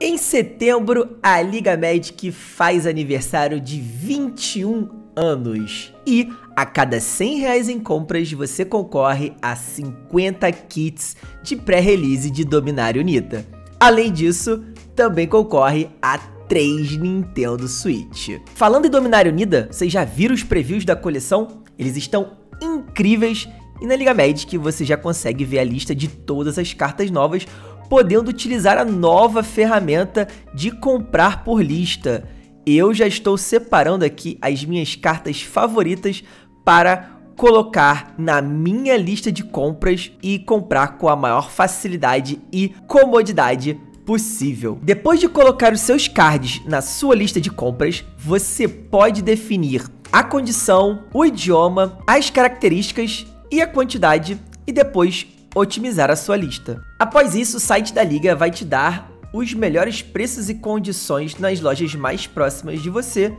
Em setembro, a Liga Magic faz aniversário de 21 anos e a cada 100 reais em compras você concorre a 50 kits de pré-release de Dominário Nita. Além disso, também concorre a 3 Nintendo Switch. Falando em Dominário Unida, vocês já viram os previews da coleção? Eles estão incríveis e na Liga Magic você já consegue ver a lista de todas as cartas novas podendo utilizar a nova ferramenta de comprar por lista. Eu já estou separando aqui as minhas cartas favoritas para colocar na minha lista de compras e comprar com a maior facilidade e comodidade possível. Depois de colocar os seus cards na sua lista de compras, você pode definir a condição, o idioma, as características e a quantidade e depois otimizar a sua lista. Após isso, o site da liga vai te dar os melhores preços e condições nas lojas mais próximas de você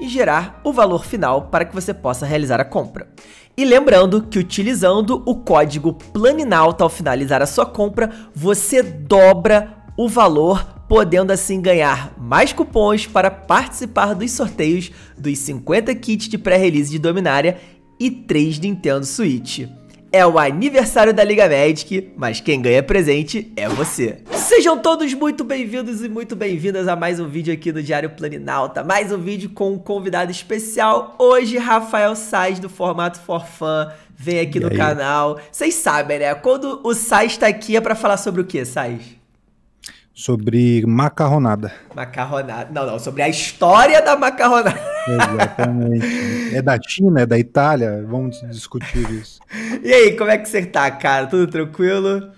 e gerar o valor final para que você possa realizar a compra. E lembrando que utilizando o código PLANINALTA ao finalizar a sua compra, você dobra o valor, podendo assim ganhar mais cupons para participar dos sorteios dos 50 kits de pré-release de Dominária e 3 Nintendo Switch é o aniversário da Liga Magic, mas quem ganha presente é você. Sejam todos muito bem-vindos e muito bem-vindas a mais um vídeo aqui no Diário Planinalta. Mais um vídeo com um convidado especial. Hoje, Rafael Sais, do formato For Fun, vem aqui e no aí? canal. Vocês sabem, né? Quando o Sais tá aqui é pra falar sobre o que, Sais? Sobre macarronada. Macarronada. Não, não, sobre a história da macarronada. Exatamente. É da China, é da Itália? Vamos discutir isso. E aí, como é que você tá, cara? Tudo tranquilo?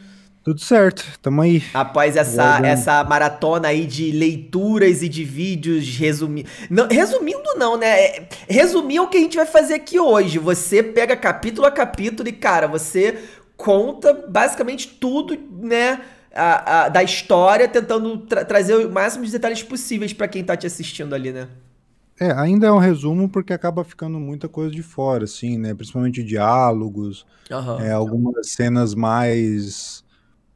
Tudo certo, tamo aí. Após essa, essa maratona aí de leituras e de vídeos resumindo. Resumindo, não, né? Resumir é o que a gente vai fazer aqui hoje. Você pega capítulo a capítulo e, cara, você conta basicamente tudo, né? a, a, da história, tentando tra trazer o máximo de detalhes possíveis para quem tá te assistindo ali, né? É, ainda é um resumo porque acaba ficando muita coisa de fora, assim, né? Principalmente diálogos, uhum. é, algumas cenas mais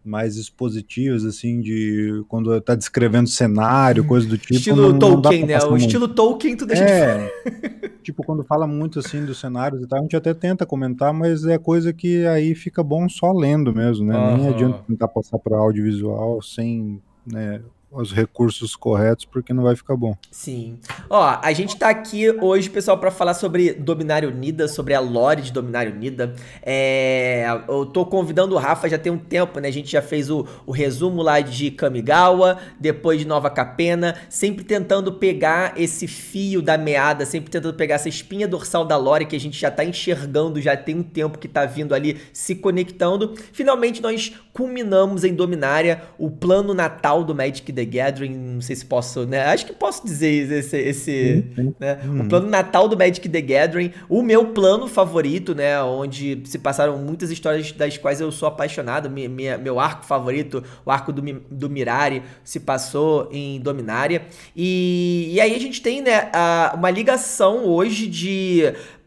mais expositivos, assim, de quando tá descrevendo cenário, coisa do tipo. Estilo não, Tolkien, não né? O estilo Tolkien, tu deixa é, de Tipo, quando fala muito, assim, dos cenários e tal, a gente até tenta comentar, mas é coisa que aí fica bom só lendo mesmo, né? Uhum. Nem adianta tentar passar para audiovisual sem né, os recursos corretos, porque não vai ficar bom. Sim. Ó, a gente tá aqui hoje, pessoal, para falar sobre Dominário Unida, sobre a lore de Dominário Unida. É, eu tô convidando o Rafa já tem um tempo, né? A gente já fez o, o resumo lá de Kamigawa, depois de Nova Capena, sempre tentando pegar esse fio da meada, sempre tentando pegar essa espinha dorsal da lore que a gente já tá enxergando, já tem um tempo que tá vindo ali se conectando. Finalmente nós culminamos em Dominária, o plano natal do Magic The Gathering, não sei se posso, né? Acho que posso dizer esse, esse Né? o hum. plano Natal do Magic The Gathering, o meu plano favorito, né? Onde se passaram muitas histórias das quais eu sou apaixonado. Minha, minha, meu arco favorito, o arco do, do Mirari, se passou em Dominária. E, e aí a gente tem, né? A, uma ligação hoje de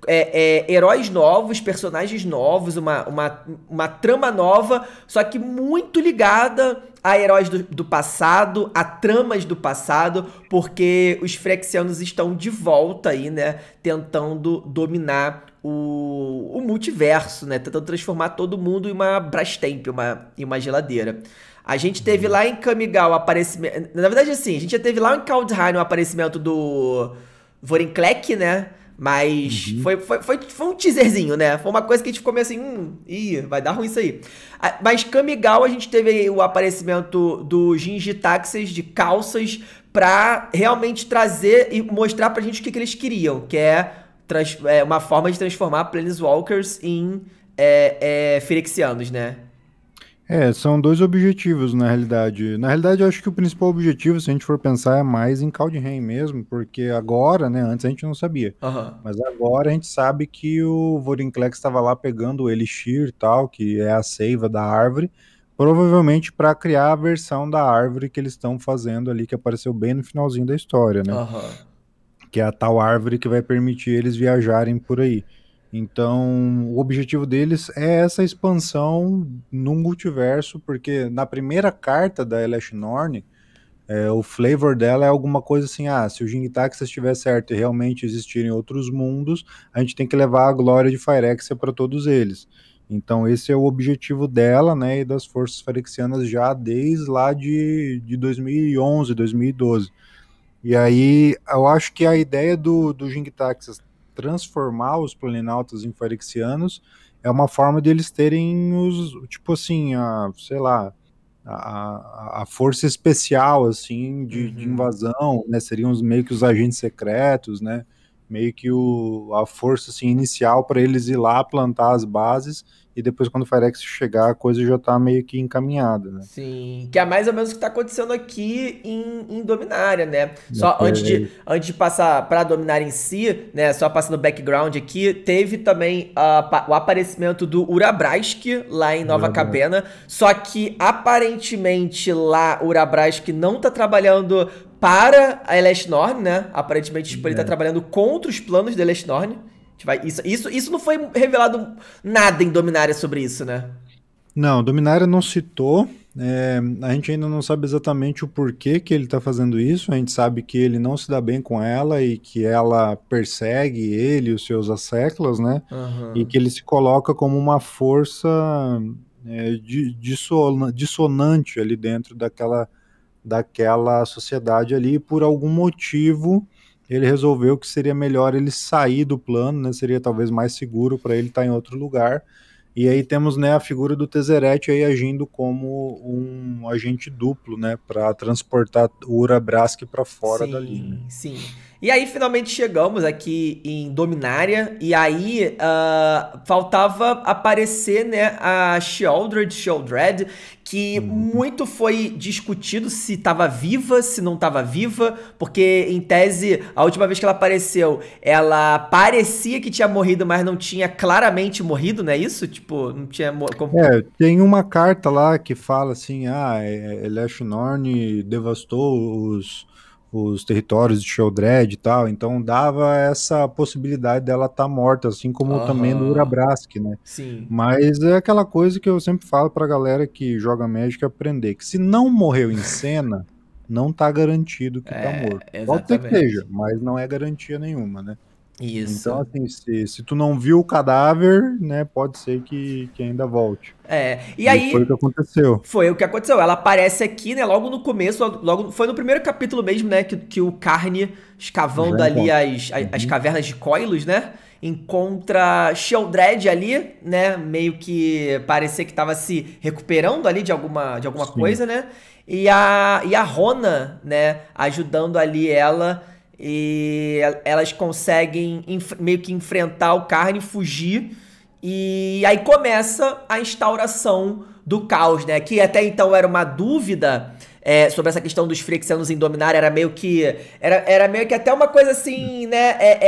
é, é, heróis novos, personagens novos, uma, uma, uma trama nova, só que muito ligada a heróis do, do, passado, a tramas do passado, porque os Frexianos estão de volta aí, né? Tentando dominar o, o multiverso, né? Tentando transformar todo mundo em uma Brastemp, uma, em uma geladeira. A gente teve lá em Kamigal o aparecimento. Na verdade, assim, a gente já teve lá em Kaldheim o aparecimento do Vorinklek, né? Mas uhum. foi, foi, foi, foi, um teaserzinho, né? Foi uma coisa que a gente ficou meio assim, hum, ih, vai dar ruim isso aí. Mas Camigal a gente teve o aparecimento do Jinji Táxis de calças pra realmente trazer e mostrar pra gente o que, que eles queriam, que é, é uma forma de transformar Planeswalkers em é, é, Firexianos, né? É, são dois objetivos na realidade. Na realidade, eu acho que o principal objetivo, se a gente for pensar, é mais em Caldheim mesmo, porque agora, né, antes a gente não sabia. Uhum. Mas agora a gente sabe que o Vorinclex estava lá pegando o Elixir e tal, que é a seiva da árvore, provavelmente para criar a versão da árvore que eles estão fazendo ali, que apareceu bem no finalzinho da história, né? Uhum. Que é a tal árvore que vai permitir eles viajarem por aí. Então, o objetivo deles é essa expansão no multiverso, porque na primeira carta da Elash Norn, é, o flavor dela é alguma coisa assim, ah, se o Jingtaxa estiver certo e realmente existirem outros mundos, a gente tem que levar a glória de Phyrexia para todos eles. Então, esse é o objetivo dela, né, e das forças phyrexianas já desde lá de, de 2011, 2012. E aí, eu acho que a ideia do, do Jingtaxas transformar os planinautas em farixianos é uma forma deles de terem os, tipo assim, a, sei lá, a, a força especial, assim, de, uhum. de, invasão, né, seriam meio que os agentes secretos, né, meio que o, a força, assim, inicial para eles ir lá plantar as bases e depois quando o Firex chegar, a coisa já tá meio que encaminhada, né? Sim, que é mais ou menos o que tá acontecendo aqui em, em Dominária, né? Só antes, de, antes de passar pra Dominária em si, né, só passando o background aqui, teve também uh, o aparecimento do Urabrask lá em Nova Urabrask. Cabena, só que aparentemente lá Urabrask não tá trabalhando para a Elesnorn, né? Aparentemente, tipo, é. ele tá é. trabalhando contra os planos da Elesnorn vai, isso, isso, isso não foi revelado nada em Dominária sobre isso, né? Não, Dominária não citou. É, a gente ainda não sabe exatamente o porquê que ele está fazendo isso. A gente sabe que ele não se dá bem com ela e que ela persegue ele e os seus asseclas, né? Uhum. E que ele se coloca como uma força é, dissonante ali dentro daquela, daquela sociedade ali. E por algum motivo, ele resolveu que seria melhor ele sair do plano, né? Seria talvez mais seguro para ele estar tá em outro lugar. E aí temos né, a figura do Teserete aí agindo como um agente duplo, né, para transportar o Urabrask para fora sim, dali. Né? Sim, Sim. E aí finalmente chegamos aqui em Dominária. E aí uh, faltava aparecer né, a Sheldred, Sheldred, que uhum. muito foi discutido se estava viva, se não estava viva, porque em tese, a última vez que ela apareceu, ela parecia que tinha morrido, mas não tinha claramente morrido, não é isso? Tipo, não tinha como... É, tem uma carta lá que fala assim: ah, é, é, Eleshnorn devastou os os territórios de Sheldred e tal, então dava essa possibilidade dela estar tá morta, assim como uhum. também no Urabrask, né? Sim. Mas é aquela coisa que eu sempre falo pra galera que joga Magic aprender, que se não morreu em cena, não tá garantido que tá é, tá morto. Exatamente. Pode ser que seja, mas não é garantia nenhuma, né? Isso. Então, assim, se, se tu não viu o cadáver, né, pode ser que, que ainda volte. É, e, e aí... Foi o que aconteceu. Foi o que aconteceu. Ela aparece aqui, né, logo no começo, logo, foi no primeiro capítulo mesmo, né, que, que o Carne, escavando Já ali as, as, uhum. as, cavernas de Coilos, né, encontra Sheldred ali, né, meio que parecia que tava se recuperando ali de alguma, de alguma coisa, né, e a, e a Rona, né, ajudando ali ela e elas conseguem meio que enfrentar o Carne, fugir. E aí começa a instauração do caos, né? Que até então era uma dúvida é, sobre essa questão dos Frixianos em dominar, era meio que. Era, era meio que até uma coisa assim, né? É,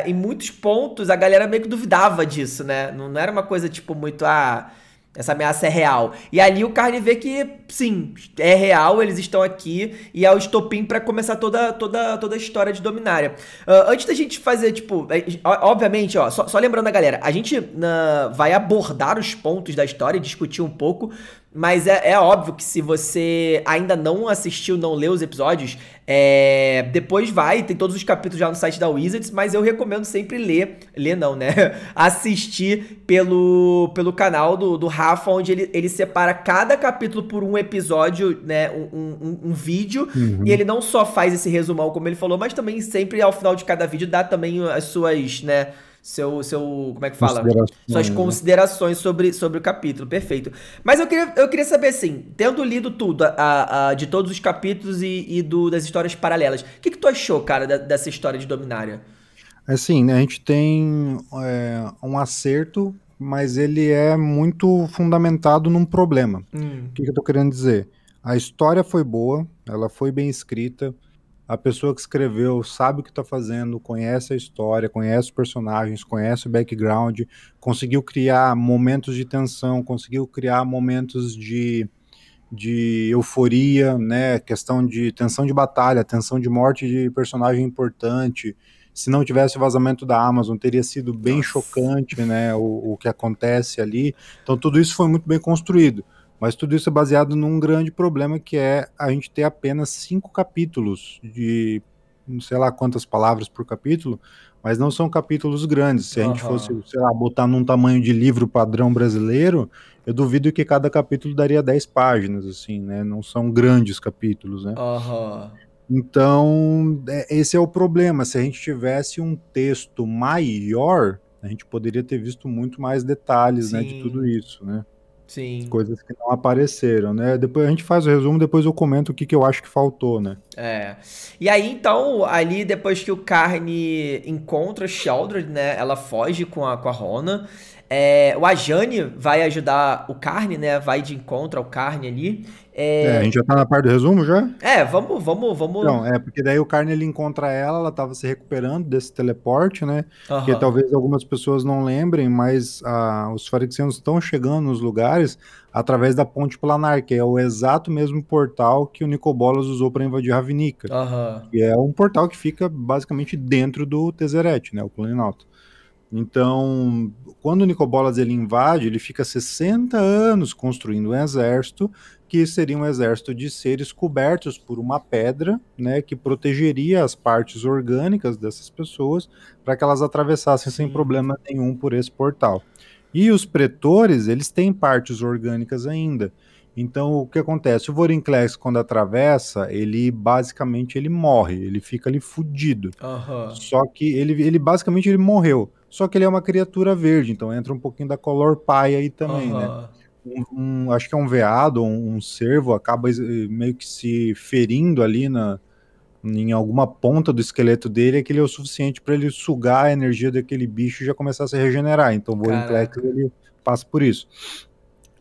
é, em muitos pontos a galera meio que duvidava disso, né? Não, não era uma coisa tipo muito. Ah, essa ameaça é real. E ali o Carne vê que, sim, é real, eles estão aqui e é o estopim para começar toda, toda, toda a história de Dominária. Uh, antes da gente fazer, tipo, é, obviamente, ó, só, só lembrando a galera, a gente uh, vai abordar os pontos da história e discutir um pouco, mas é, é, óbvio que se você ainda não assistiu, não leu os episódios, é... depois vai, tem todos os capítulos já no site da Wizards, mas eu recomendo sempre ler, ler não, né? Assistir pelo, pelo canal do, do Rafa, onde ele, ele separa cada capítulo por um episódio, né? Um, um, um vídeo, uhum. e ele não só faz esse resumão, como ele falou, mas também sempre ao final de cada vídeo dá também as suas, né? seu, seu como é que fala? Considerações, Suas né? considerações sobre, sobre o capítulo, perfeito. Mas eu queria, eu queria saber, assim, tendo lido tudo a, a de todos os capítulos e, e do, das histórias paralelas, o que, que tu achou, cara, da, dessa história de Dominária? Assim, né, a gente tem é, um acerto, mas ele é muito fundamentado num problema. Hum. O que, que eu tô querendo dizer? A história foi boa, ela foi bem escrita, a pessoa que escreveu sabe o que está fazendo, conhece a história, conhece os personagens, conhece o background, conseguiu criar momentos de tensão, conseguiu criar momentos de, de euforia, né? Questão de tensão de batalha, tensão de morte de personagem importante. Se não tivesse o vazamento da Amazon, teria sido bem Nossa. chocante, né? O, o que acontece ali. Então, tudo isso foi muito bem construído. Mas tudo isso é baseado num grande problema que é a gente ter apenas cinco capítulos de não sei lá quantas palavras por capítulo, mas não são capítulos grandes. Se a gente fosse, sei lá, botar num tamanho de livro padrão brasileiro, eu duvido que cada capítulo daria 10 páginas, assim, né? Não são grandes capítulos, né? Uhum. Então, é, esse é o problema. Se a gente tivesse um texto maior, a gente poderia ter visto muito mais detalhes, né, de tudo isso, né? Sim. Coisas que não apareceram, né? Depois a gente faz o resumo, depois eu comento o que, que eu acho que faltou, né? É. E aí, então, ali depois que o Carne encontra Sheldred, né? Ela foge com a, com a Rona. É, o Ajane vai ajudar o Carne, né? Vai de encontro ao Carne ali. É, é... a gente já tá na parte do resumo já? É, vamos, vamos, vamos. Não, é porque daí o Carne ele encontra ela, ela tava se recuperando desse teleporte, né? Uhum. Que talvez algumas pessoas não lembrem, mas ah, os farixianos estão chegando nos lugares através da ponte planar, que é o exato mesmo portal que o Nicobolas usou para invadir Ravnica. Uhum. Que é um portal que fica basicamente dentro do Teserete, né? O Planalto. Então, quando o Nicobolas ele invade, ele fica 60 anos construindo um exército que seria um exército de seres cobertos por uma pedra, né, que protegeria as partes orgânicas dessas pessoas para que elas atravessassem Sim. sem problema nenhum por esse portal. E os pretores, eles têm partes orgânicas ainda. Então, o que acontece? O Vorinclex, quando atravessa, ele basicamente ele morre, ele fica ali fudido. Uhum. Só que ele, ele basicamente ele morreu só que ele é uma criatura verde, então entra um pouquinho da color pie aí também, uhum. né? Um, um, acho que é um veado, um, um cervo, acaba eh, meio que se ferindo ali na, em alguma ponta do esqueleto dele, é que ele é o suficiente para ele sugar a energia daquele bicho e já começar a se regenerar. Então, o Caraca. ele passa por isso.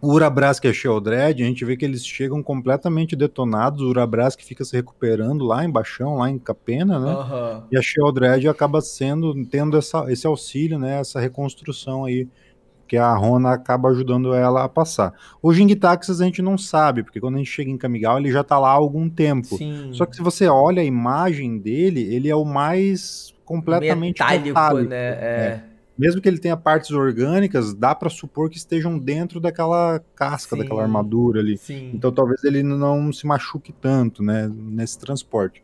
O Urabras que é Sheldred, a gente vê que eles chegam completamente detonados, o Urabras que fica se recuperando lá em Baixão, lá em Capena, né? Uhum. E a Sheldred acaba sendo, tendo essa, esse auxílio, né? Essa reconstrução aí, que a Rona acaba ajudando ela a passar. O Jingtaxis a gente não sabe, porque quando a gente chega em Kamigawa, ele já tá lá há algum tempo. Sim. Só que se você olha a imagem dele, ele é o mais completamente Metálico, metálico né? né? É. é mesmo que ele tenha partes orgânicas, dá para supor que estejam dentro daquela casca, sim, daquela armadura ali. Sim. Então talvez ele não se machuque tanto, né, nesse transporte.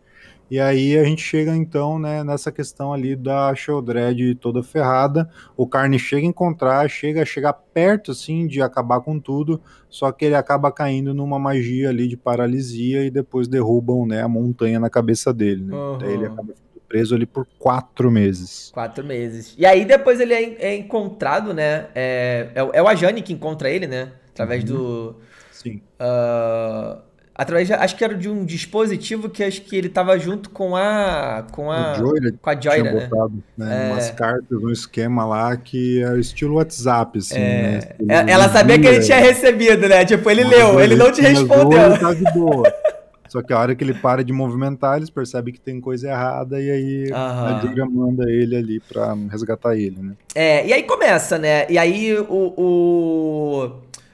E aí a gente chega então, né, nessa questão ali da Sheldred toda ferrada, o Carne chega a encontrar, chega a chegar perto assim de acabar com tudo, só que ele acaba caindo numa magia ali de paralisia e depois derrubam, né, a montanha na cabeça dele, né? Uhum. Daí ele acaba preso ali por quatro meses. Quatro meses. E aí depois ele é, é encontrado, né? É, é, é, o Ajani que encontra ele, né? Através uhum. do. Sim. Uh, através, de, acho que era de um dispositivo que acho que ele tava junto com a. Com a. Joyra, com a Joyra, né? Botado, né? É... Umas cartas, um esquema lá que era é estilo WhatsApp, assim, é... né? Ela sabia que ele tinha recebido, né? Tipo, ele Mas leu, ele não te respondeu. Ele tá de boa. Só que a hora que ele para de movimentar, eles percebem que tem coisa errada e aí Aham. a Julia manda ele ali pra resgatar ele, né? É, e aí começa, né? E aí o... o...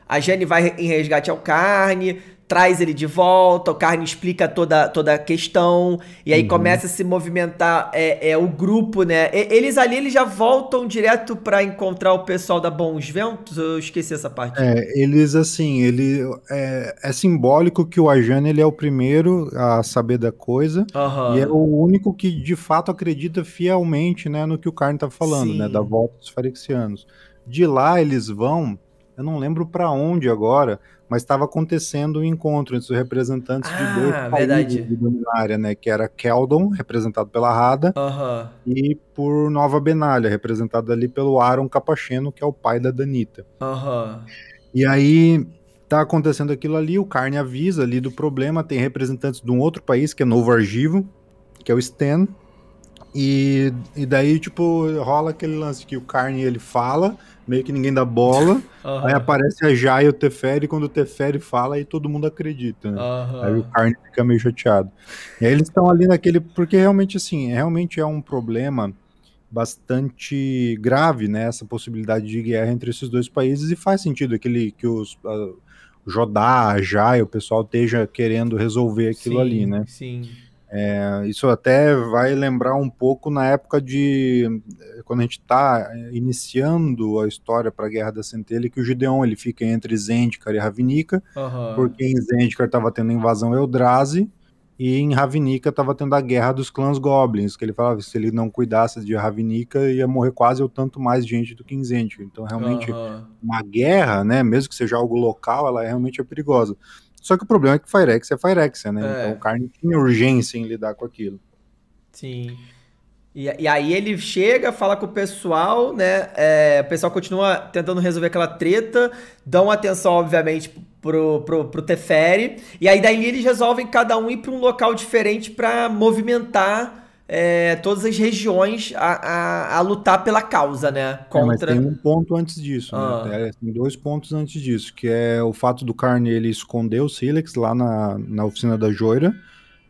A Jenny vai em resgate ao carne, traz ele de volta, o Carne explica toda, toda a questão, e aí uhum. começa a se movimentar é, é o grupo, né? E, eles ali eles já voltam direto para encontrar o pessoal da Bons Ventos, eu esqueci essa parte. É, eles assim, ele é, é simbólico que o Ajane ele é o primeiro a saber da coisa, uhum. e é o único que de fato acredita fielmente, né, no que o Carne tá falando, né, Sim. né, da volta dos Farexianos. De lá eles vão eu não lembro para onde agora, mas estava acontecendo um encontro entre os representantes ah, de dois verdade. países de luminária, né? Que era Keldon, representado pela Rada, e por Nova Benalha, representado ali pelo Aaron Capacheno, que é o pai da Danita. E aí tá acontecendo aquilo ali, o Carne avisa ali do problema, tem representantes de um outro país, que é Novo Argivo, que é o Stan, e, e daí, tipo, rola aquele lance que o Carne ele fala, meio que ninguém dá bola. Uhum. Aí aparece a Jai e o Teferi, quando o Teferi fala, aí todo mundo acredita, né? Uhum. Aí o Carne fica meio chateado. E aí eles estão ali naquele. Porque realmente, assim, realmente é um problema bastante grave, né? Essa possibilidade de guerra entre esses dois países, e faz sentido aquele que os. A, Jodá, a Jai, o pessoal esteja querendo resolver aquilo sim, ali, né? Sim. É, isso até vai lembrar um pouco na época de eh, quando a gente está eh, iniciando a história para a Guerra da Centelha, que o Gideon ele fica entre Zendikar e Ravnica, uhum. porque em Zendikar estava tendo a invasão Eldrazi e em Ravnica estava tendo a guerra dos clãs Goblins, que ele falava que se ele não cuidasse de Ravnica ia morrer quase o tanto mais gente do que em Zendikar. Então realmente uhum. uma guerra, né, mesmo que seja algo local, ela é realmente é perigosa. Só que o problema é que Firex é Firex né? É. Então o Carne tinha urgência em lidar com aquilo. Sim. E, e, aí ele chega, fala com o pessoal, né? É, o pessoal continua tentando resolver aquela treta, dão atenção, obviamente, pro, pro, pro Teferi. E aí daí eles resolvem cada um ir para um local diferente para movimentar é, todas as regiões a, a, a, lutar pela causa, né? É, Contra... É, tem um ponto antes disso, né? ah. né? Tem dois pontos antes disso, que é o fato do Carne ele esconder o Silex lá na, na oficina da Joira,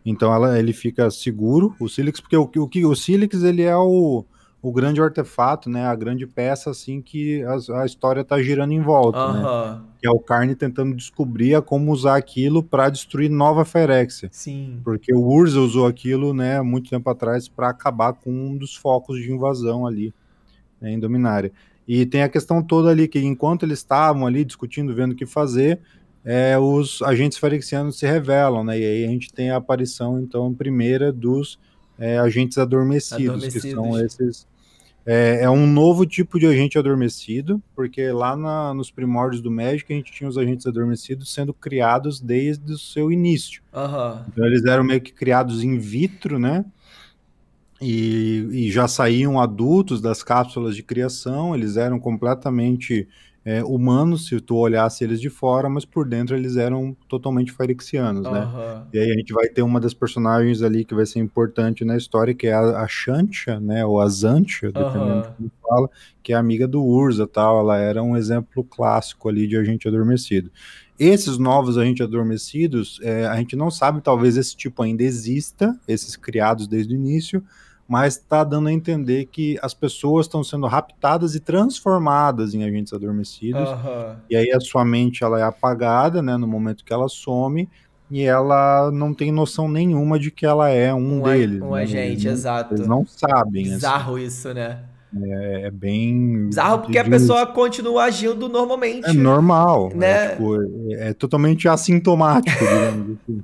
então ela, ele fica seguro, o Silex, porque o, o, o Silex ele é o, o grande artefato, né? A grande peça, assim, que a, a história tá girando em volta, né? Aham. né? é o Carne tentando descobrir a como usar aquilo para destruir Nova Ferexia. Sim. Porque o Urza usou aquilo, né, muito tempo atrás para acabar com um dos focos de invasão ali né, em Dominária. E tem a questão toda ali que enquanto eles estavam ali discutindo, vendo o que fazer, é, os agentes ferexianos se revelam, né? E aí a gente tem a aparição então primeira dos é, agentes adormecidos, adormecidos, que são esses é, é, um novo tipo de agente adormecido, porque lá na, nos primórdios do Magic a gente tinha os agentes adormecidos sendo criados desde o seu início. Uhum. Então eles eram meio que criados in vitro, né? e, e, já saíam adultos das cápsulas de criação, eles eram completamente é, humanos se tu olhasse eles de fora, mas por dentro eles eram totalmente firexianos, uhum. né? E aí a gente vai ter uma das personagens ali que vai ser importante na história, que é a, a Xantia, né? Ou a Zantia, dependendo uhum. do que fala, que é amiga do Urza tal, ela era um exemplo clássico ali de agente adormecido. Esses novos agentes adormecidos, é, a gente não sabe, talvez esse tipo ainda exista, esses criados desde o início, mas está dando a entender que as pessoas estão sendo raptadas e transformadas em agentes adormecidos. Uhum. E aí a sua mente ela é apagada, né, no momento que ela some, e ela não tem noção nenhuma de que ela é um, um deles. Um né? agente, eles, exato. Eles não sabem. Né? Bizarro assim. isso, né? É, é, bem. Bizarro porque digo, a pessoa continua agindo normalmente. É normal, né? É, tipo, é, é totalmente assintomático, digamos assim.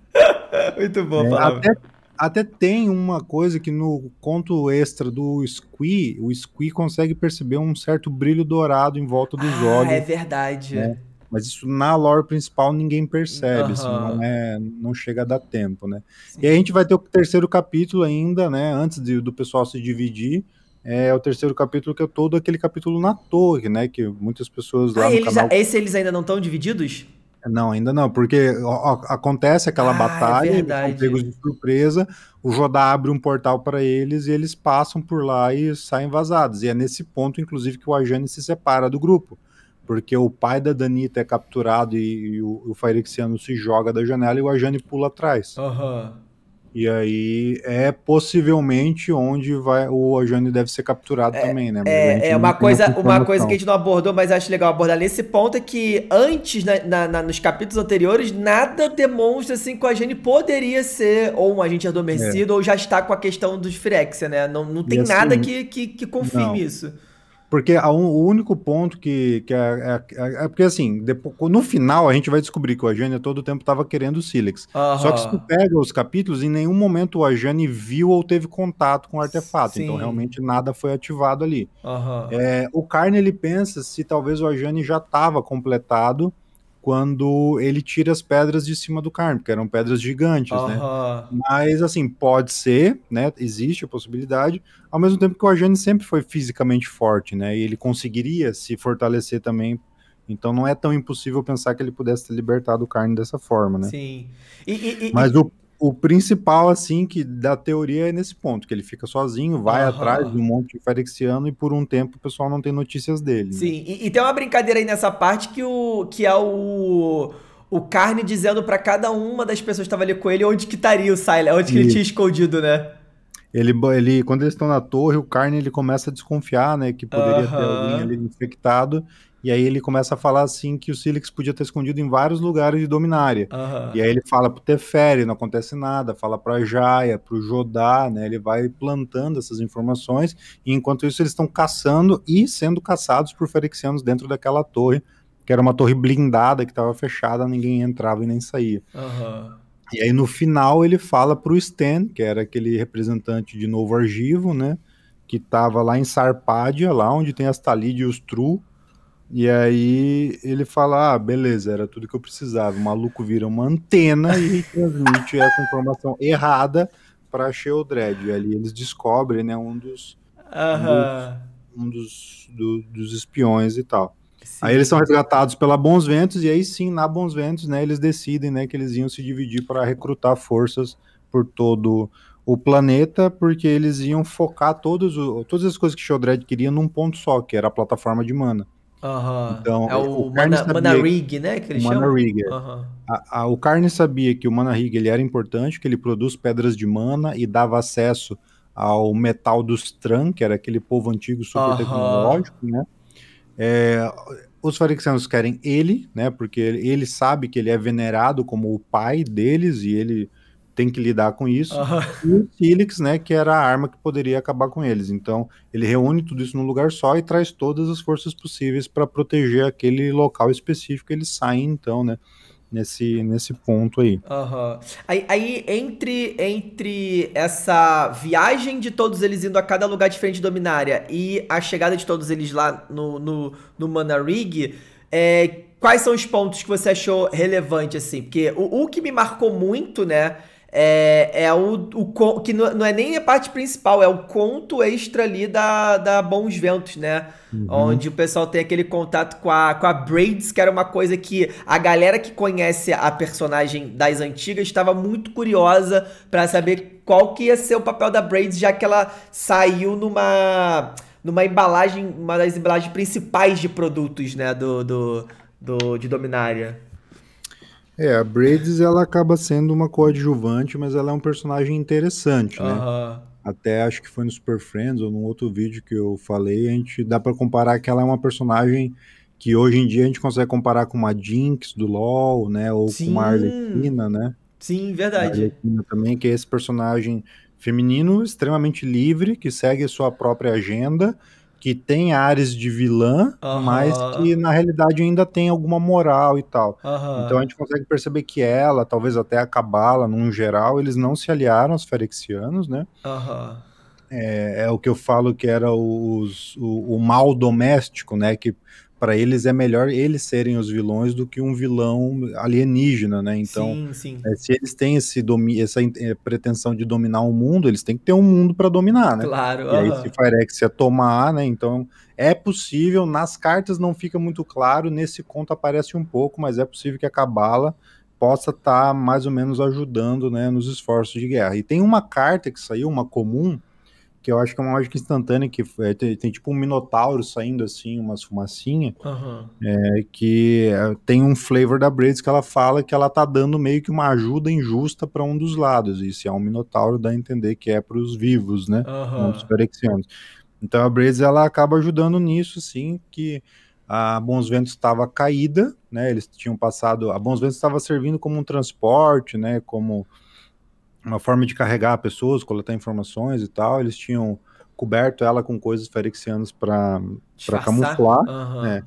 Muito bom, é, Até até tem uma coisa que no conto extra do Squee, o Squee consegue perceber um certo brilho dourado em volta dos ah, é olhos. É verdade. Né? Mas isso na lore principal ninguém percebe, uhum. assim, não, é, não chega a dar tempo, né? Sim. E a gente vai ter o terceiro capítulo ainda, né? Antes de, do pessoal se dividir, é, é o terceiro capítulo que é todo aquele capítulo na torre, né? Que muitas pessoas lá ah, no eles, canal... Esse eles ainda não estão divididos? Não, ainda não, porque ó, acontece aquela ah, é batalha, é verdade. eles são pegos de surpresa, o Jodá abre um portal para eles e eles passam por lá e saem vazados. E é nesse ponto, inclusive, que o Ajane se separa do grupo, porque o pai da Danita é capturado e, e o, o se joga da janela e o Ajane pula atrás. Aham. Uhum. E aí é possivelmente onde vai o Ojani deve ser capturado é, também, né? É, é, uma coisa, uma coisa que a gente não abordou, mas acho legal abordar nesse ponto é que antes, na, na, na, nos capítulos anteriores, nada demonstra assim que o Ojani poderia ser ou um agente adormecido é. ou já está com a questão dos Firexia, né? Não, não tem assim, nada que, que, que confirme isso. Porque a um, o único ponto que, que é, é, é, é porque assim, depois, no final a gente vai descobrir que o Ajane todo o tempo estava querendo o Silex. Só que se tu pega os capítulos, em nenhum momento o Ajane viu ou teve contato com o artefato. Então, Sim. Então realmente nada foi ativado ali. É, o Carne ele pensa se talvez o Ajane já estava completado quando ele tira as pedras de cima do carmo, que eram pedras gigantes, uhum. né? Mas assim, pode ser, né? Existe a possibilidade, ao mesmo tempo que o Argene sempre foi fisicamente forte, né? E ele conseguiria se fortalecer também. Então não é tão impossível pensar que ele pudesse ter libertado o carne dessa forma, né? Sim. E, e, Mas o o principal, assim, que da teoria é nesse ponto, que ele fica sozinho, vai uhum. atrás de um monte de ferexiano e por um tempo o pessoal não tem notícias dele. Né? Sim, né? e, e, tem uma brincadeira aí nessa parte que, o, que é o. O Carne dizendo para cada uma das pessoas que estava ali com ele onde que estaria o Silent, onde que ele tinha escondido, né? Ele, ele, quando eles estão na torre, o Carne ele começa a desconfiar, né, que poderia ter alguém ali infectado. E aí ele começa a falar assim que o Silix podia ter escondido em vários lugares de Dominária. E aí ele fala pro Teferi, não acontece nada, fala pra Jaya, pro Jodá, né? Ele vai plantando essas informações, e enquanto isso eles estão caçando e sendo caçados por Ferexianos dentro daquela torre, que era uma torre blindada que estava fechada, ninguém entrava e nem saía. Uhum. E aí no final ele fala para o Stan, que era aquele representante de novo Argivo, né? Que estava lá em Sarpádia, lá onde tem as Talid e os Tru. E aí ele fala: Ah, beleza, era tudo que eu precisava. O maluco vira uma antena e transmite essa informação errada para Sheodred E ali eles descobrem, né, um dos. Uh -huh. um dos, um dos, do, dos espiões e tal. Sim. Aí eles são resgatados pela Bons Ventos, e aí sim, na Bons Ventos, né, eles decidem né, que eles iam se dividir para recrutar forças por todo o planeta, porque eles iam focar todos o, todas as coisas que Shodred queria num ponto só, que era a plataforma de mana. Uhum. Então, é o, o Mana, Mana Rig, né? Que Mana Rig. Uhum. o Carne sabia que o Mana Rig ele era importante, que ele produz pedras de mana e dava acesso ao metal dos Tran, que era aquele povo antigo super uhum. tecnológico, né? É, os fariseus querem ele, né? Porque ele, sabe que ele é venerado como o pai deles e ele tem que lidar com isso. E o Felix, né? Que era a arma que poderia acabar com eles. Então ele reúne tudo isso num lugar só e traz todas as forças possíveis para proteger aquele local específico. Eles saem então, né? nesse, nesse ponto aí. Uhum. Aí, aí, entre, entre essa viagem de todos eles indo a cada lugar diferente de Dominária e a chegada de todos eles lá no, no, no Manarig, é, quais são os pontos que você achou relevante, assim? Porque o, o que me marcou muito, né? é, é o, o que não é nem a parte principal, é o conto extra ali da, da Bons Ventos, né? Uhum. Onde o pessoal tem aquele contato com a, com a Braids, que era uma coisa que a galera que conhece a personagem das antigas estava muito curiosa para saber qual que ia ser o papel da Braids, já que ela saiu numa numa embalagem, uma das embalagens principais de produtos, né, do, do, do de Dominária. É, a Brades ela acaba sendo uma coadjuvante, mas ela é um personagem interessante, né? Uhum. Até acho que foi no Super Friends ou num outro vídeo que eu falei, a gente dá para comparar que ela é uma personagem que hoje em dia a gente consegue comparar com uma Jinx do LoL, né, ou Sim. com uma Arlequina, né? Sim, verdade. A Arlequina também, que é esse personagem feminino extremamente livre, que segue sua própria agenda, que tem áreas de vilã, mas que na realidade ainda tem alguma moral e tal. Então a gente consegue perceber que ela, talvez até a Cabala, num geral, eles não se aliaram aos Ferexianos, né? É, é, o que eu falo que era os, o, o mal doméstico, né? Que para eles é melhor eles serem os vilões do que um vilão alienígena, né? Então, sim, sim. É, se eles têm esse domínio, essa é, pretensão de dominar o mundo, eles têm que ter um mundo para dominar, né? Claro. E aí se Firex ia tomar, né? Então é possível. Nas cartas não fica muito claro. Nesse conto aparece um pouco, mas é possível que a Cabala possa estar tá mais ou menos ajudando, né? Nos esforços de guerra. E tem uma carta que saiu, uma comum que eu acho que é uma mágica instantânea, que é, tem, tem, tipo um minotauro saindo assim, uma fumacinha, uhum. é, que é, tem um flavor da Braids que ela fala que ela tá dando meio que uma ajuda injusta para um dos lados, e se é um minotauro dá a entender que é para os vivos, né, uhum. não os perexianos. Então a Braids ela acaba ajudando nisso, sim, que a Bons Ventos estava caída, né? Eles tinham passado. A Bons Ventos estava servindo como um transporte, né? Como uma forma de carregar pessoas, coletar informações e tal. Eles tinham coberto ela com coisas ferexianas para camuflar. Uhum. Né?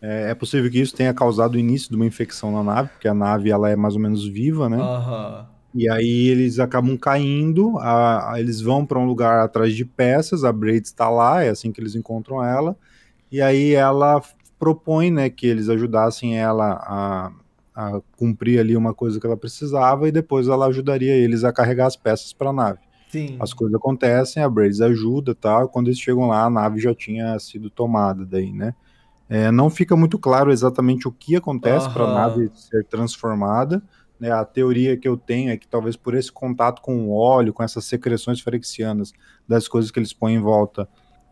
É, é, possível que isso tenha causado o início de uma infecção na nave, porque a nave ela é mais ou menos viva, né? Uhum. E aí eles acabam caindo, a, a, eles vão para um lugar atrás de peças, a Braid está lá, é assim que eles encontram ela. E aí ela propõe né, que eles ajudassem ela a a cumprir ali uma coisa que ela precisava e depois ela ajudaria eles a carregar as peças para a nave. Sim. As coisas acontecem, a Braves ajuda, tá? Quando eles chegam lá, a nave já tinha sido tomada daí, né? É, não fica muito claro exatamente o que acontece uhum. para a nave ser transformada. Né? A teoria que eu tenho é que talvez por esse contato com o óleo, com essas secreções frexianas das coisas que eles põem em volta,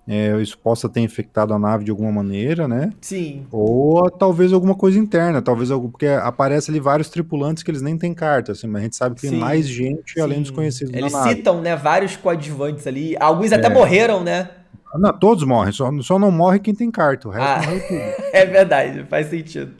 é, isso possa ter infectado a nave de alguma maneira, né? Sim. Ou talvez alguma coisa interna, talvez algo, porque aparece ali vários tripulantes que eles nem têm carta, assim, mas a gente sabe que Sim. tem mais gente Sim. além dos conhecidos eles na nave. Eles citam, né, vários coadjuvantes ali, alguns é. até morreram, né? Não, todos morrem, só, só não morre quem tem carta, o resto ah. morre tudo. é verdade, faz sentido.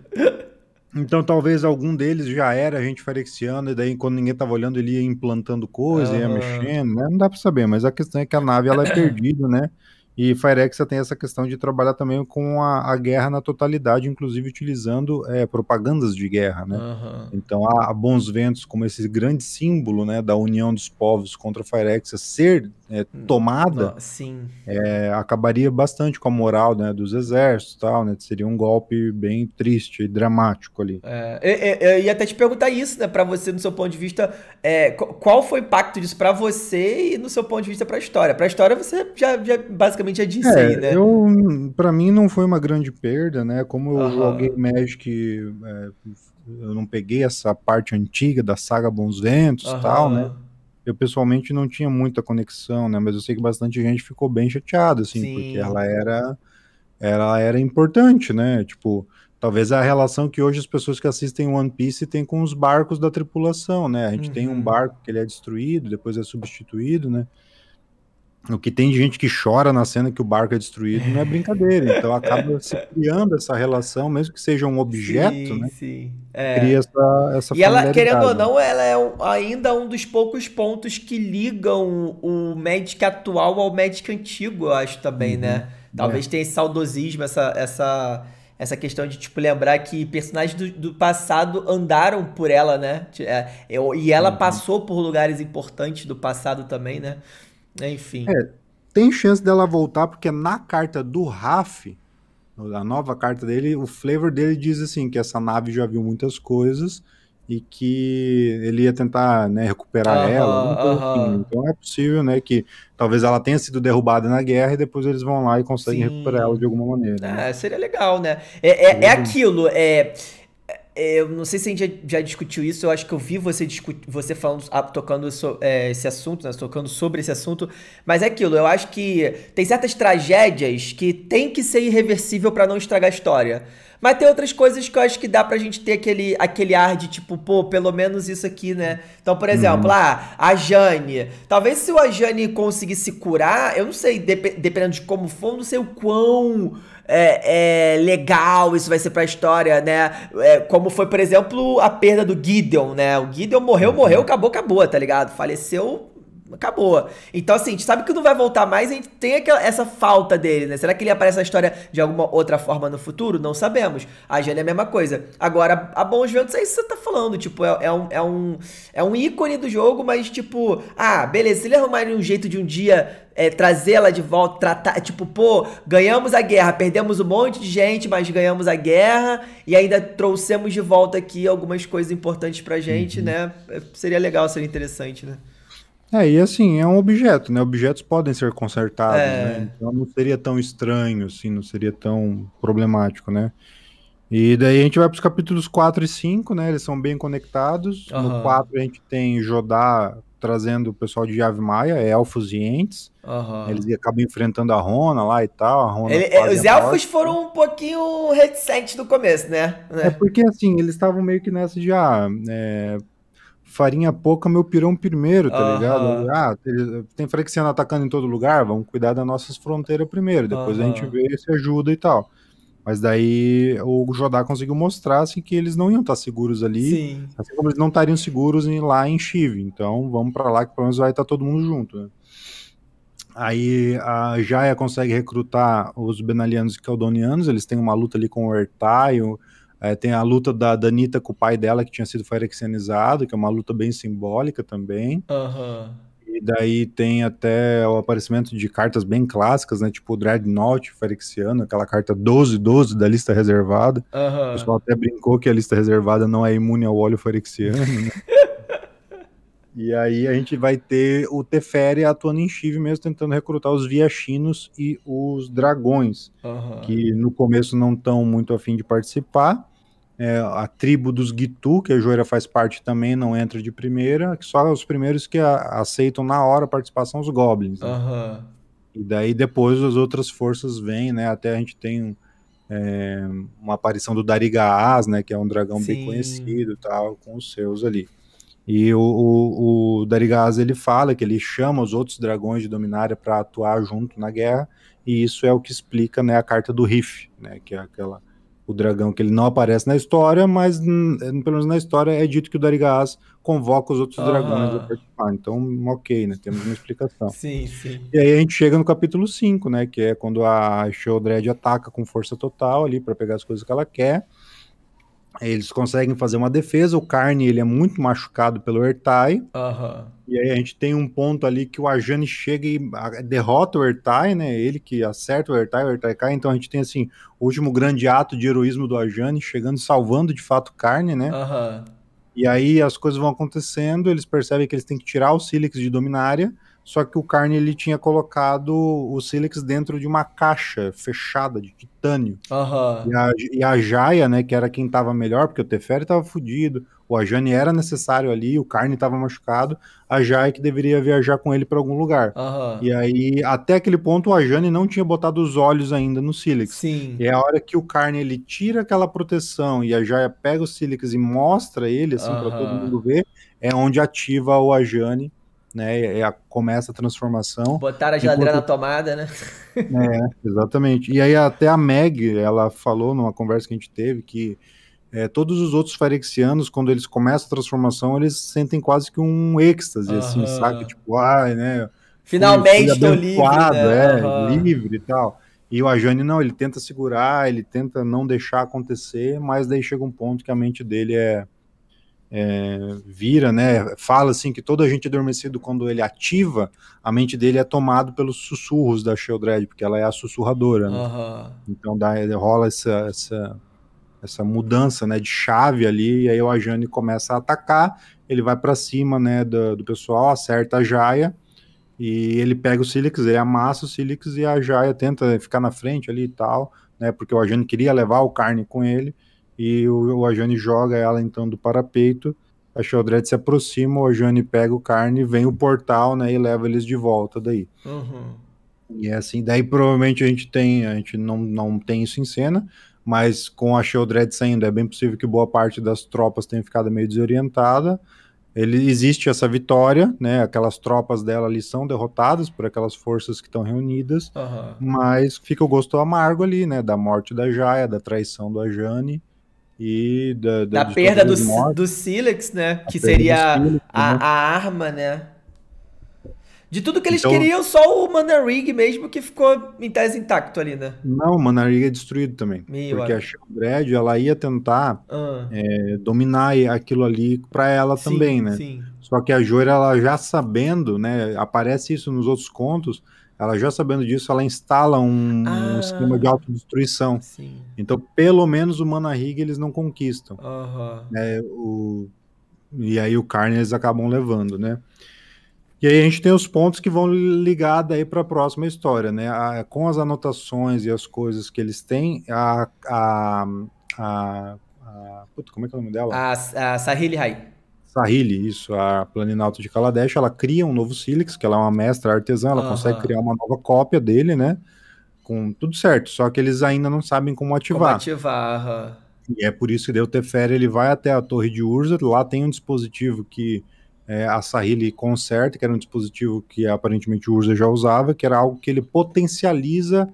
Então talvez algum deles já era a gente farexiano, e daí quando ninguém tava olhando ele ia implantando coisa, uhum. ia mexendo, né? Não dá para saber, mas a questão é que a nave ela é perdida, né? E Firex tem essa questão de trabalhar também com a, a guerra na totalidade, inclusive utilizando é, propagandas de guerra, né? Uhum. Então há, bons ventos como esse grande símbolo né, da união dos povos contra Firex ser é, hum, tomada, Não, é, acabaria bastante com a moral né, dos exércitos tal, né? Seria um golpe bem triste e dramático ali. É, eu, é, é, é, eu, ia até te perguntar isso, né? Para você, no seu ponto de vista, qual foi o impacto disso para você e no seu ponto de vista para a história? Para a história você já, já, basicamente já disse aí, né? Eu, para mim não foi uma grande perda, né? Como eu uhum. joguei Magic eu não peguei essa parte antiga da saga Bons Ventos uhum. tal, né? eu pessoalmente não tinha muita conexão, né? Mas eu sei que bastante gente ficou bem chateada, assim, Sim. porque ela era, ela era importante, né? Tipo, talvez é a relação que hoje as pessoas que assistem One Piece têm com os barcos da tripulação, né? A gente uhum. tem um uhum. barco que ele é destruído, depois é substituído, né? o que tem de gente que chora na cena que o barco é destruído não é, é brincadeira. Então acaba se criando essa relação, mesmo que seja um objeto, sim, né? Sim. É. Cria essa, essa E ela, querendo ou né? não, ela é ainda um dos poucos pontos que ligam o Magic atual ao Magic antigo, eu acho também, né? uhum. né? Talvez é. tenha esse saudosismo, essa, essa, essa questão de, tipo, lembrar que personagens do, do passado andaram por ela, né? É, e ela uhum. passou por lugares importantes do passado também, né? É, enfim. É, tem chance dela voltar, porque na carta do Raf, a nova carta dele, o flavor dele diz assim: que essa nave já viu muitas coisas e que ele ia tentar né, recuperar ela. Um assim. então é possível né, que talvez ela tenha sido derrubada na guerra e depois eles vão lá e conseguem Sim. recuperar ela de alguma maneira. Né? Ah, seria legal, né? É, é, é uhum. aquilo, é, eu não sei se a gente já, já discutiu isso, eu acho que eu vi você, você falando, ah, tocando so, é, esse assunto, né? Tocando sobre esse assunto, mas é aquilo, eu acho que tem certas tragédias que tem que ser irreversível para não estragar a história. Mas tem outras coisas que eu acho que dá pra gente ter aquele, aquele ar de tipo, pô, pelo menos isso aqui, né? Então, por exemplo, uhum. ah, a Jane. Talvez se o Jane conseguisse curar, eu não sei, dep dependendo de como for, não sei o quão é, é, legal, isso vai ser pra história, né? É, como foi, por exemplo, a perda do Gideon, né? O Gideon morreu, morreu, uhum. acabou, acabou, tá ligado? Faleceu Acabou. Então, assim, a gente sabe que não vai voltar mais a gente tem aquela, essa falta dele, né? Será que ele aparece na história de alguma outra forma no futuro? Não sabemos. A Jane é a mesma coisa. Agora, a Bons Ventos é isso que você tá falando. Tipo, é, é, um, é, um, é um ícone do jogo, mas, tipo, ah, beleza, se ele arrumar um jeito de um dia é, trazê-la de volta, tratar, tipo, pô, ganhamos a guerra, perdemos um monte de gente, mas ganhamos a guerra e ainda trouxemos de volta aqui algumas coisas importantes pra gente, uhum. né? É, seria legal, seria interessante, né? É, e assim, é um objeto, né? Objetos podem ser consertados, é... né? Então não seria tão estranho, assim, não seria tão problemático, né? E daí a gente vai para os capítulos 4 e 5, né? Eles são bem conectados. Uhum. No 4 a gente tem Jodá trazendo o pessoal de Jave Maia, elfos e entes. Uhum. Eles acabam enfrentando a Rona lá e tal. A Rona Ele, os elfos morte. foram um pouquinho reticentes do começo, né? É porque assim, eles estavam meio que nessa de ah, é, farinha pouca, meu pirão primeiro, tá ligado? Ah, tem frexiano atacando em todo lugar, vamos cuidar das nossas fronteiras primeiro, depois a gente vê se ajuda e tal. Mas daí o Jodá conseguiu mostrar assim, que eles não iam estar tá seguros ali, Sim. assim como eles não estariam seguros em, lá em Chive. Então vamos para lá que pelo menos vai estar tá todo mundo junto. Né? Aí a Jaya consegue recrutar os Benalianos e Caldonianos, eles têm uma luta ali com o Ertaio. É, tem a luta da Danita com o pai dela, que tinha sido farexianizado, que é uma luta bem simbólica também. Uhum. E daí tem até o aparecimento de cartas bem clássicas, né? Tipo o Dreadnought farexiano aquela carta 12-12 da lista reservada. Uhum. O pessoal até brincou que a lista reservada não é imune ao óleo farexiano né? E aí a gente vai ter o Teferi atuando em Chive mesmo, tentando recrutar os viachinos e os dragões, uhum. que no começo não estão muito afim de participar é, a tribo dos Gitu, que a Joeira faz parte também, não entra de primeira, que só os primeiros que a, aceitam na hora a participação os Goblins. Né? Uhum. E daí depois as outras forças vêm, né? Até a gente tem é, uma aparição do Darigaaz, né? Que é um dragão Sim. bem conhecido tal, com os seus ali. E o, o, o ele fala que ele chama os outros dragões de Dominária para atuar junto na guerra, e isso é o que explica né, a carta do Riff né? Que é aquela o dragão, que ele não aparece na história, mas hum, é, pelo menos na história é dito que o Darigaas convoca os outros ah. dragões a participar. Então, ok, né? Temos uma explicação. sim, sim. E aí a gente chega no capítulo 5, né? Que é quando a Sheldred ataca com força total ali para pegar as coisas que ela quer. Eles conseguem fazer uma defesa. O Carne ele é muito machucado pelo Ertai. Uhum. E aí a gente tem um ponto ali que o Ajani chega e derrota o Ertai, né? Ele que acerta o Ertai, o Ertai cai. Então a gente tem assim o último grande ato de heroísmo do Ajani chegando salvando de fato o Carne, né? Uhum. E aí as coisas vão acontecendo. Eles percebem que eles têm que tirar o Silix de Dominária. Só que o Carne ele tinha colocado o Silix dentro de uma caixa fechada de instantâneo. Uhum. E, a, e a Jaya, né, que era quem tava melhor, porque o Teferi tava fudido, o Ajani era necessário ali, o Carne tava machucado, a Jaya que deveria viajar com ele para algum lugar. Uhum. E aí, até aquele ponto, o Ajani não tinha botado os olhos ainda no Silix. Sim. E é a hora que o Carne ele tira aquela proteção e a Jaya pega o Silix e mostra ele, assim, uhum. para todo mundo ver, é onde ativa o Ajani né? É a, começa a transformação. Botaram a geladeira enquanto... na tomada, né? é, exatamente. E aí até a Meg, ela falou numa conversa que a gente teve que é, todos os outros farexianos quando eles começam a transformação, eles sentem quase que um êxtase, uhum. assim, sabe? Tipo, ai, né? Finalmente estou livre. Né? É, uhum. livre e tal. E o Ajane não, ele tenta segurar, ele tenta não deixar acontecer, mas daí chega um ponto que a mente dele é, é, vira, né? Fala assim que todo agente adormecido, quando ele ativa, a mente dele é tomado pelos sussurros da Sheldred, porque ela é a sussurradora. Né? Uhum. Então dá, rola essa, essa, essa mudança né, de chave ali, e aí o Ajani começa a atacar, ele vai para cima né, do, do, pessoal, acerta a Jaia. E ele pega o Silix, ele amassa o Silix e a Jaya tenta ficar na frente ali e tal, né? Porque o Ajani queria levar o carne com ele e o, o Ajani joga ela então do parapeito. A Sheldred se aproxima, o Ajane pega o carne, vem o portal, né, e leva eles de volta daí. Uhum. E é assim, daí provavelmente a gente tem, a gente não, não tem isso em cena, mas com a Sheldred saindo, é bem possível que boa parte das tropas tenha ficado meio desorientada. Ele, existe essa vitória, né? Aquelas tropas dela ali são derrotadas por aquelas forças que estão reunidas, uhum. mas fica o gosto amargo ali, né? Da morte da Jaya, da traição do Ajani e da, da, da perda do, do Silex, né? A que seria Silex, a, né? a, arma, né? De tudo que eles então, queriam, só o Manarig mesmo que ficou em tese intacto ali, né? Não, o Manarig é destruído também. Meu porque olha. É. a Shandred, ela ia tentar ah. é, dominar aquilo ali para ela sim, também, né? Sim. Só que a Jor, ela já sabendo, né? Aparece isso nos outros contos, ela já sabendo disso, ela instala um, ah, um esquema de autodestruição. Sim. Então, pelo menos o Manahig eles não conquistam. Uhum. É, o, e aí o Carnes eles acabam levando, né? E aí a gente tem os pontos que vão ligar daí para a próxima história, né? A, com as anotações e as coisas que eles têm, a... a, a, a como é que é o nome dela? A, a Sahili Rai. Sahili, isso, a alta de Kaladesh, ela cria um novo Silix, que ela é uma mestra artesã, ela uhum. consegue criar uma nova cópia dele, né? Com tudo certo, só que eles ainda não sabem como ativar. Como ativar, uhum. E é por isso que Deutefere, ele vai até a Torre de Urza, lá tem um dispositivo que é, a Sahili conserta, que era um dispositivo que aparentemente o Urza já usava, que era algo que ele potencializa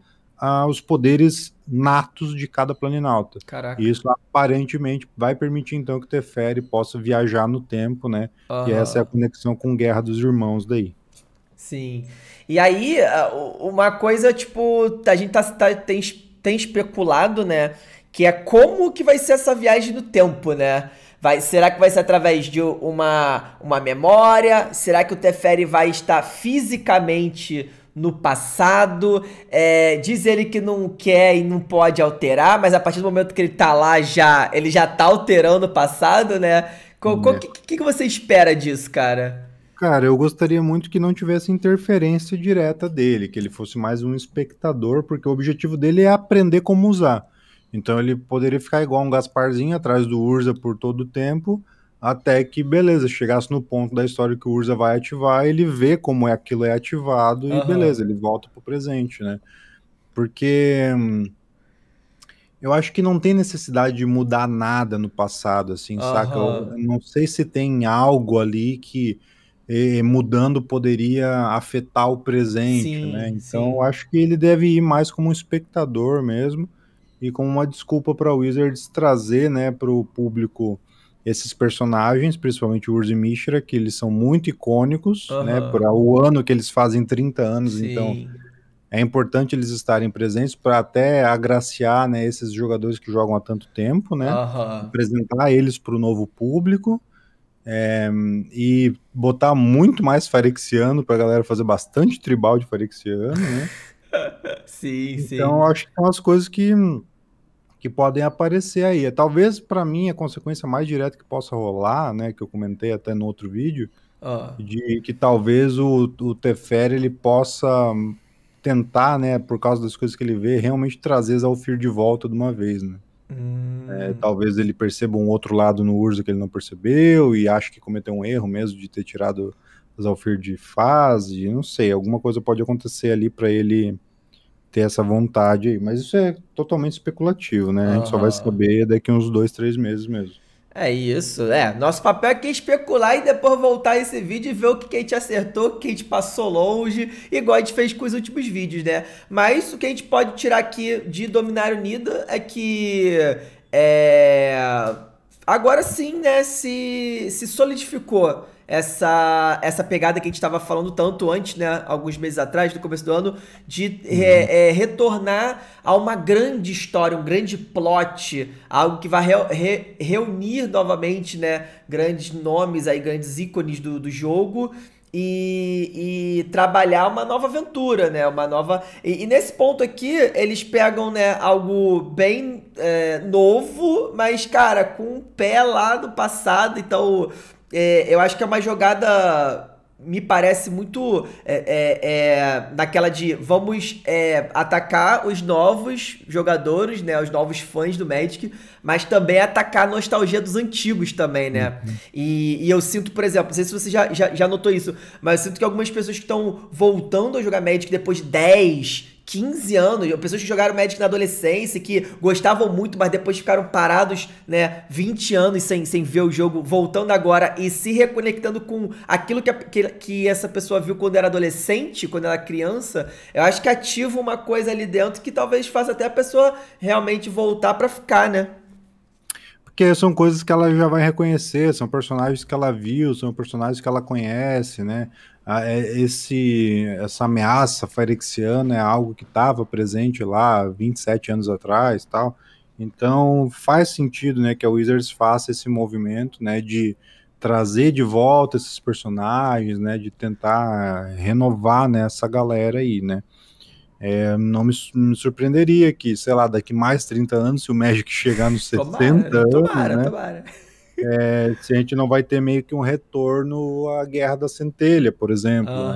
os poderes natos de cada planinauta. Caraca. E isso aparentemente vai permitir então que Teferi possa viajar no tempo, né? Uhum. E essa é a conexão com Guerra dos Irmãos daí. Sim. E aí, uma coisa, tipo, a gente tá, tá, tem, tem especulado, né? Que é como que vai ser essa viagem do tempo, né? Vai, será que vai ser através de uma, uma memória? Será que o Teferi vai estar fisicamente no passado. É, diz ele que não quer e não pode alterar, mas a partir do momento que ele tá lá já, ele já tá alterando o passado, né? O é. que, que, que você espera disso, cara? Cara, eu gostaria muito que não tivesse interferência direta dele, que ele fosse mais um espectador, porque o objetivo dele é aprender como usar. Então ele poderia ficar igual um Gasparzinho atrás do Urza por todo o tempo, até que, beleza, chegasse no ponto da história que o Urza vai ativar, ele vê como é aquilo é ativado uhum. e beleza, ele volta pro presente, né? Porque hum, eu acho que não tem necessidade de mudar nada no passado, assim, uhum. saca? Eu não sei se tem algo ali que mudando poderia afetar o presente, sim, né? Então sim. eu acho que ele deve ir mais como um espectador mesmo e como uma desculpa para Wizards trazer, né, para o público esses personagens, principalmente o e Mishra, que eles são muito icônicos, uhum. né? Para o ano que eles fazem 30 anos, Sim. então é importante eles estarem presentes para até agraciar né, esses jogadores que jogam há tanto tempo, né? Uhum. Apresentar eles para o novo público. É, e botar muito mais farexiano para a galera fazer bastante tribal de farexiano, né? sim, então, sim. Então, acho que são as coisas que que podem aparecer aí. Talvez para mim a consequência mais direta que possa rolar, né, que eu comentei até no outro vídeo, ah. de que talvez o, o Teferi ele possa tentar, né, por causa das coisas que ele vê, realmente trazer Zalfir de volta de uma vez, né? Hum. É, talvez ele perceba um outro lado no Urza que ele não percebeu e acha que cometeu um erro mesmo de ter tirado Zalfir de fase, não sei, alguma coisa pode acontecer ali para ele ter essa vontade aí. Mas isso é totalmente especulativo, né? A gente só vai saber daqui uns dois, três meses mesmo. É isso, é. Nosso papel aqui é especular e depois voltar esse vídeo e ver o que, que a gente acertou, o que a gente passou longe, igual a gente fez com os últimos vídeos, né? Mas o que a gente pode tirar aqui de Dominar Unido é que. É Agora sim, né, se, se solidificou essa, essa pegada que a gente estava falando tanto antes, né, alguns meses atrás, no começo do ano, de uhum. é, é, retornar a uma grande história, um grande plot, algo que vai re, re, reunir novamente, né, grandes nomes aí, grandes ícones do, do jogo e, e, trabalhar uma nova aventura, né? Uma nova. E, e nesse ponto aqui, eles pegam, né, algo bem é, novo, mas, cara, com o um pé lá do passado. Então, é, eu acho que é uma jogada me parece muito é, é, é, naquela de vamos é, atacar os novos jogadores, né, os novos fãs do Magic, mas também atacar a nostalgia dos antigos também, né? Uhum. E, e, eu sinto, por exemplo, não sei se você já, já, já notou isso, mas eu sinto que algumas pessoas que estão voltando a jogar Magic depois de 10, 15 anos, pessoas que jogaram Magic na adolescência, que gostavam muito, mas depois ficaram parados, né, 20 anos sem, sem ver o jogo, voltando agora e se reconectando com aquilo que, a, que, que, essa pessoa viu quando era adolescente, quando era criança, eu acho que ativa uma coisa ali dentro que talvez faça até a pessoa realmente voltar para ficar, né? Porque são coisas que ela já vai reconhecer, são personagens que ela viu, são personagens que ela conhece, né? Ah, é, esse, essa ameaça firexiana é algo que estava presente lá 27 anos atrás tal. Então faz sentido né, que a Wizards faça esse movimento né, de trazer de volta esses personagens, né, de tentar renovar né, essa galera aí, né. É, não me, me, surpreenderia que, sei lá, daqui mais 30 anos, se o Magic chegar nos tomara, 70 anos, tomara, né, tomara é, se a gente não vai ter meio que um retorno à Guerra da Centelha, por exemplo. Ah,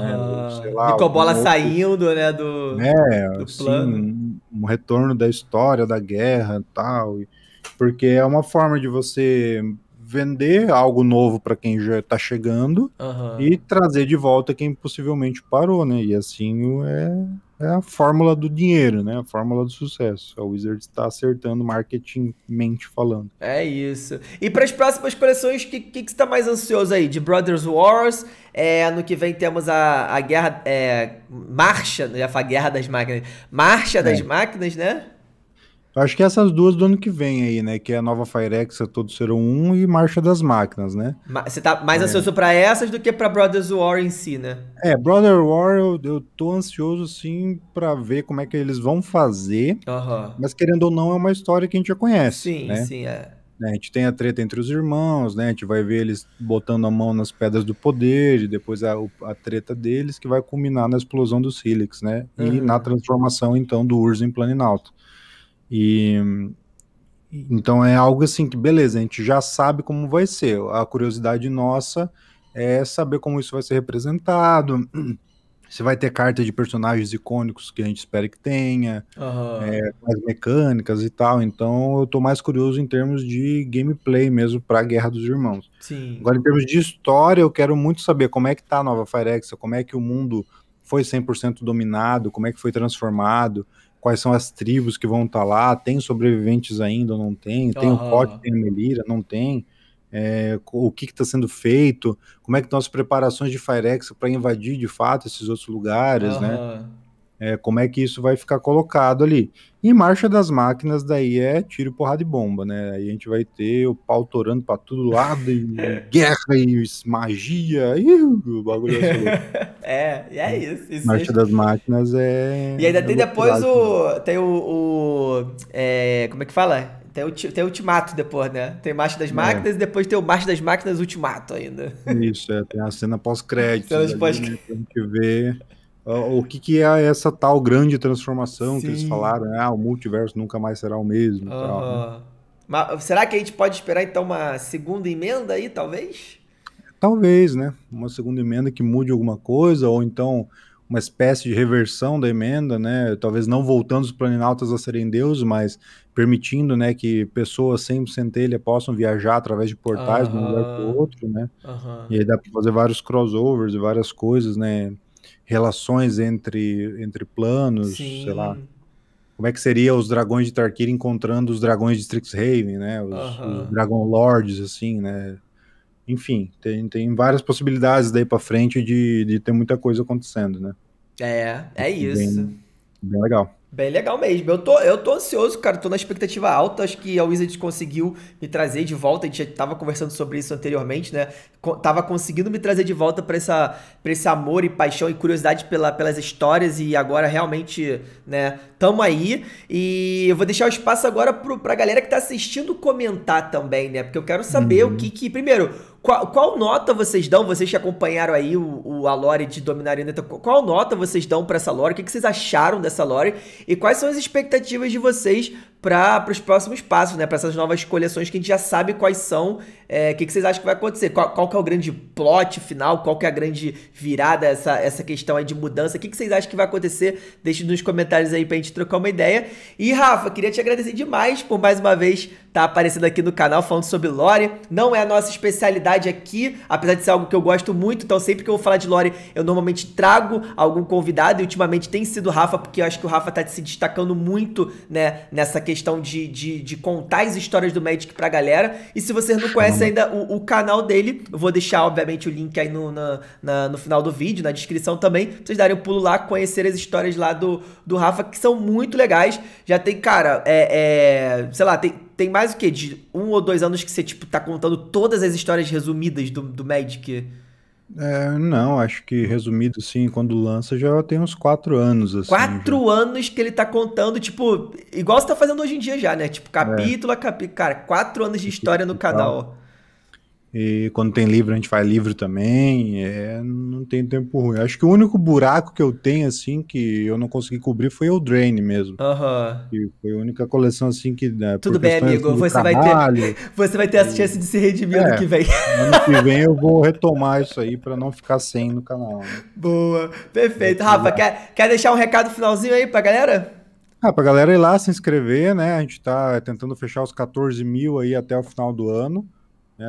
né? Sei lá, Nicobola outro... saindo né, do, é, do assim, plano. Um, retorno da história da guerra e tal. Porque é uma forma de você vender algo novo para quem já está chegando uhum. e trazer de volta quem possivelmente parou, né? E assim é é a fórmula do dinheiro, né? A fórmula do sucesso. A Wizard está acertando marketingmente falando. É isso. E para as próximas coleções, o que, que, que você está mais ansioso aí? De Brothers Wars? É, ano que vem temos a, a guerra. É, marcha, já a Guerra das Máquinas. Marcha é. das Máquinas, né? acho que essas duas do ano que vem aí, né? Que é a nova a Todos Serão Um e Marcha das Máquinas, né? Você tá mais é. ansioso para essas do que para Brothers War em si, né? É, Brother War eu, eu tô ansioso sim para ver como é que eles vão fazer. Uhum. Mas querendo ou não, é uma história que a gente já conhece. Sim, né? sim, é. A gente tem a treta entre os irmãos, né? A gente vai ver eles botando a mão nas pedras do poder, e depois a, a treta deles que vai culminar na explosão do Silix, né? Uhum. E na transformação, então, do Urso em Planinalto. E então é algo assim que beleza, a gente já sabe como vai ser. A curiosidade nossa é saber como isso vai ser representado. Se vai ter carta de personagens icônicos que a gente espera que tenha, uhum. é, as mecânicas e tal. Então eu tô mais curioso em termos de gameplay mesmo pra Guerra dos Irmãos. Sim. Agora, em termos de história, eu quero muito saber como é que tá a nova Firex, como é que o mundo foi 100% dominado, como é que foi transformado quais são as tribos que vão estar tá lá, tem sobreviventes ainda ou não tem, tem uhum. o Pote, tem a Melira, não tem, é, o que está sendo feito, como é que estão as preparações de Firex para invadir de fato esses outros lugares, uhum. né? É, como é que isso vai ficar colocado ali? Em marcha das máquinas, daí é tiro, porrada e bomba, né? Aí a gente vai ter o pau torando para todo lado, e é. guerra e magia, e o bagulho é É, isso. isso marcha das máquinas é. E ainda é tem depois assim. o. Tem o. o é, como é que fala? Tem, ulti, tem Ultimato depois, né? Tem Marcha das é. Máquinas é. e depois tem o Marcha das Máquinas Ultimato ainda. Isso, é, tem a cena pós-crédito. Cena pós-crédito. Né, pra gente ver ah, o que, que é essa tal grande transformação Sim. que eles falaram, ah, o multiverso nunca mais será o mesmo. Tal, né? Mas será que a gente pode esperar então uma segunda emenda aí, talvez? Talvez, né? Uma segunda emenda que mude alguma coisa, ou então uma espécie de reversão da emenda, né? Talvez não voltando os planinautas a serem deuses, mas permitindo, né, que pessoas sem centelha possam viajar através de portais uh -huh. de um lugar para o outro, né? Uh -huh. E aí dá para fazer vários crossovers e várias coisas, né? relações entre, entre planos, Sim. sei lá. Como é que seria os dragões de Tarkir encontrando os dragões de Strixhaven, né? Os, uh -huh. os Dragon Lords, assim, né? Enfim, tem, tem várias possibilidades daí para frente de, de ter muita coisa acontecendo, né? É, é isso. Bem, bem legal. Bem legal mesmo. Eu tô, eu tô ansioso, cara. Tô na expectativa alta. Acho que a Wizards conseguiu me trazer de volta. A gente já tava conversando sobre isso anteriormente, né? Co tava conseguindo me trazer de volta para essa pra esse amor e paixão e curiosidade pela, pelas histórias. E agora realmente, né? Tamo aí. E eu vou deixar o espaço agora pro, pra galera que tá assistindo comentar também, né? Porque eu quero saber uhum. o que que. Primeiro, qual, qual, nota vocês dão? Vocês que acompanharam aí o, o a lore de Dominarioneta? qual nota vocês dão para essa lore? O que, que, vocês acharam dessa lore? E quais são as expectativas de vocês para os próximos passos, né? Para essas novas coleções que a gente já sabe quais são. É, o é, que, que, vocês acham que vai acontecer? Qual, qual, que é o grande plot final? Qual que é a grande virada, essa, essa questão aí de mudança? O que, que vocês acham que vai acontecer? Deixe nos comentários aí a gente trocar uma ideia. E, Rafa, queria te agradecer demais por mais uma vez estar tá aparecendo aqui no canal falando sobre lore. Não é a nossa especialidade aqui, apesar de ser algo que eu gosto muito, então sempre que eu vou falar de lore, eu normalmente trago algum convidado e ultimamente tem sido o Rafa, porque eu acho que o Rafa tá se destacando muito, né, nessa questão questão de, de, de, contar as histórias do Magic pra galera. E se você não conhece ainda o, o canal dele, eu vou deixar, obviamente, o link aí no, na, na, no final do vídeo, na descrição também, pra vocês darem um pulo lá, conhecer as histórias lá do, do Rafa, que são muito legais. Já tem, cara, é, é sei lá, tem, tem mais o quê? De um ou dois anos que você, tipo, tá contando todas as histórias resumidas do, do Magic. É, não, acho que resumido assim, quando lança já tem uns quatro anos. Assim, quatro já. anos que ele tá contando, tipo, igual você tá fazendo hoje em dia já, né? Tipo, é. capítulo é. a capítulo. Cara, quatro anos de história no canal. E quando tem livro, a gente faz livro também. É, não tem tempo ruim. Acho que o único buraco que eu tenho, assim, que eu não consegui cobrir foi o Drain mesmo. Aham. Uhum. Foi a única coleção, assim, que. Né, Tudo bem, amigo. Você trabalho, vai, ter, você vai ter a chance de se redimir é, ano que vem. Ano que vem eu vou retomar isso aí para não ficar sem no canal. Né? Boa. Perfeito. Rafa, quer, quer deixar um recado finalzinho aí pra galera? Ah, pra galera ir lá se inscrever, né? A gente tá tentando fechar os 14 mil aí até o final do ano.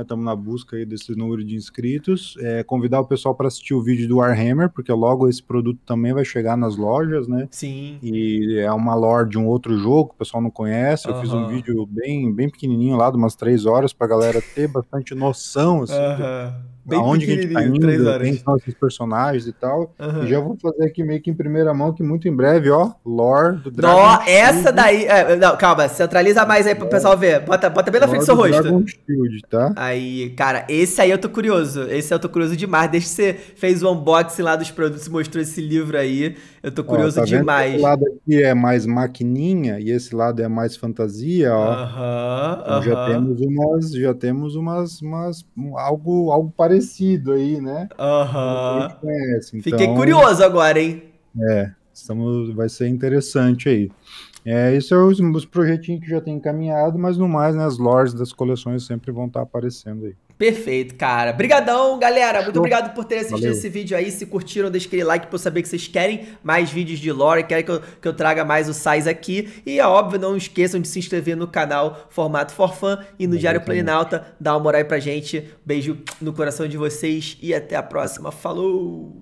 Estamos né? na busca aí desse número de inscritos. É, convidar o pessoal para assistir o vídeo do Warhammer, porque logo esse produto também vai chegar nas lojas, né? Sim. E é uma lore de um outro jogo, o pessoal não conhece. Eu fiz um vídeo bem, bem pequenininho lá, de umas três horas, para a galera ter bastante noção, assim, uhum. Bem aonde que a gente tá indo, três quem são esses personagens e tal. Uhum. E já vou fazer aqui meio que em primeira mão, que muito em breve, ó, lore do Dragon Ó, essa daí... É, não, calma, centraliza mais aí pro pessoal ver. Bota, bota bem na frente do seu rosto. Dragon Shield, tá? Aí, cara, esse aí eu tô curioso. Esse eu tô curioso demais. Desde que você fez o unboxing lá dos produtos e mostrou esse livro aí, eu tô curioso ó, tá demais. Esse lado aqui é mais maquininha e esse lado é mais fantasia, ó. Aham, uhum, então, uhum. Já temos umas... Já temos umas... umas algo, algo parecido parecido aí, né? Aham. Uhum. então... Fiquei curioso agora, hein? É, estamos, vai ser interessante aí. É, isso é os, os projetinhos que já tem encaminhado, mas no mais, né, as lores das coleções sempre vão estar aparecendo aí. Perfeito, cara. Brigadão, galera. Muito obrigado por terem assistido Valeu. esse vídeo aí. Se curtiram, deixa aquele like pra eu saber que vocês querem mais vídeos de lore, querem que eu, que eu traga mais o Sais aqui. E, é óbvio, não esqueçam de se inscrever no canal Formato Forfan e no Diário Plenalta. Dá uma moral aí pra gente. Beijo no coração de vocês e até a próxima. Falou!